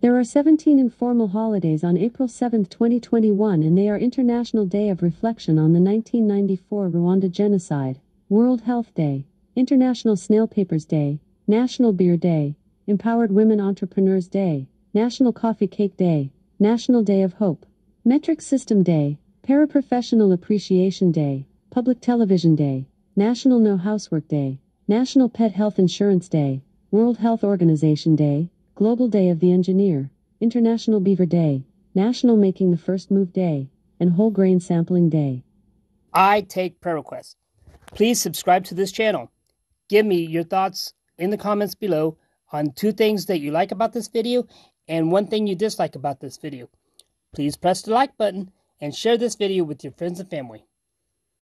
There are 17 informal holidays on April 7, 2021 and they are International Day of Reflection on the 1994 Rwanda Genocide, World Health Day, International Snail Papers Day, National Beer Day, Empowered Women Entrepreneurs Day, National Coffee Cake Day, National Day of Hope, Metric System Day, Paraprofessional Appreciation Day, Public Television Day, National No Housework Day, National Pet Health Insurance Day, World Health Organization Day, Global Day of the Engineer, International Beaver Day, National Making the First Move Day, and Whole Grain Sampling Day. I take prayer requests. Please subscribe to this channel. Give me your thoughts in the comments below on two things that you like about this video and one thing you dislike about this video. Please press the like button and share this video with your friends and family.